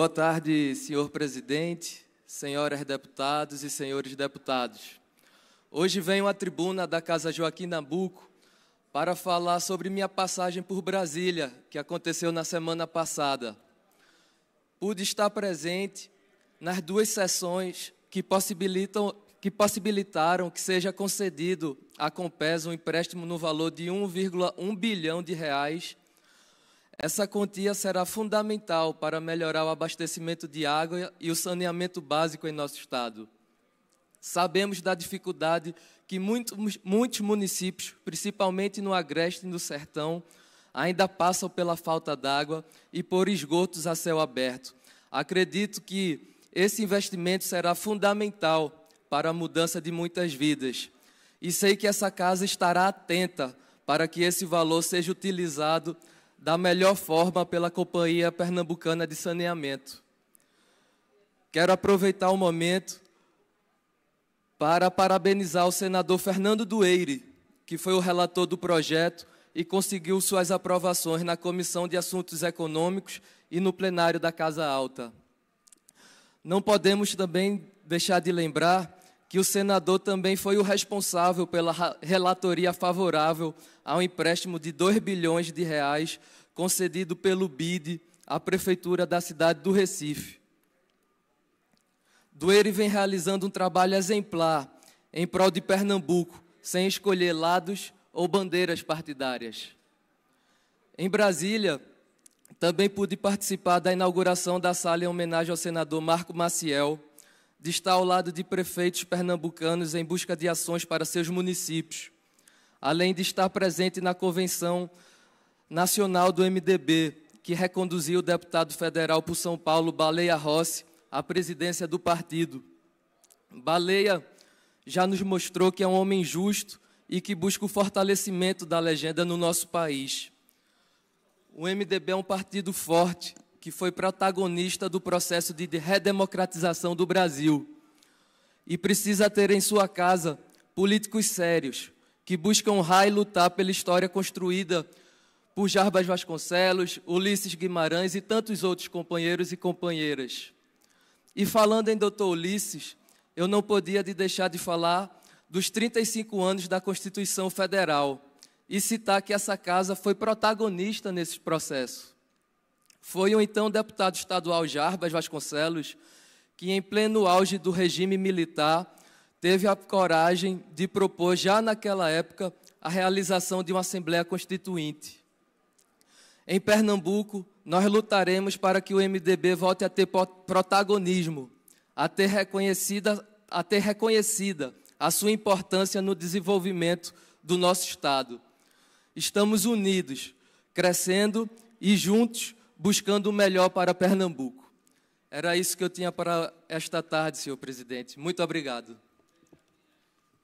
Boa tarde, senhor presidente, senhoras deputados e senhores deputados. Hoje venho à tribuna da Casa Joaquim Nabuco para falar sobre minha passagem por Brasília, que aconteceu na semana passada. Pude estar presente nas duas sessões que, possibilitam, que possibilitaram que seja concedido à Compesa um empréstimo no valor de 1,1 bilhão de reais essa quantia será fundamental para melhorar o abastecimento de água e o saneamento básico em nosso estado. Sabemos da dificuldade que muitos, muitos municípios, principalmente no Agreste e no Sertão, ainda passam pela falta d'água e por esgotos a céu aberto. Acredito que esse investimento será fundamental para a mudança de muitas vidas. E sei que essa casa estará atenta para que esse valor seja utilizado da melhor forma pela Companhia Pernambucana de Saneamento. Quero aproveitar o momento para parabenizar o senador Fernando Dueire, que foi o relator do projeto e conseguiu suas aprovações na Comissão de Assuntos Econômicos e no plenário da Casa Alta. Não podemos também deixar de lembrar que o senador também foi o responsável pela relatoria favorável ao empréstimo de 2 bilhões de reais concedido pelo BID à prefeitura da cidade do Recife. Dueire vem realizando um trabalho exemplar em prol de Pernambuco, sem escolher lados ou bandeiras partidárias. Em Brasília, também pude participar da inauguração da sala em homenagem ao senador Marco Maciel, de estar ao lado de prefeitos pernambucanos em busca de ações para seus municípios, além de estar presente na convenção nacional do MDB, que reconduziu o deputado federal por São Paulo, Baleia Rossi, à presidência do partido. Baleia já nos mostrou que é um homem justo e que busca o fortalecimento da legenda no nosso país. O MDB é um partido forte que foi protagonista do processo de redemocratização do Brasil. E precisa ter em sua casa políticos sérios, que buscam honrar e lutar pela história construída por Jarbas Vasconcelos, Ulisses Guimarães e tantos outros companheiros e companheiras. E falando em doutor Ulisses, eu não podia deixar de falar dos 35 anos da Constituição Federal e citar que essa casa foi protagonista nesse processo. Foi o então deputado estadual Jarbas Vasconcelos que, em pleno auge do regime militar, teve a coragem de propor, já naquela época, a realização de uma Assembleia Constituinte. Em Pernambuco, nós lutaremos para que o MDB volte a ter protagonismo, a ter reconhecida a, ter reconhecida a sua importância no desenvolvimento do nosso Estado. Estamos unidos, crescendo e juntos buscando o melhor para Pernambuco. Era isso que eu tinha para esta tarde, senhor presidente. Muito obrigado.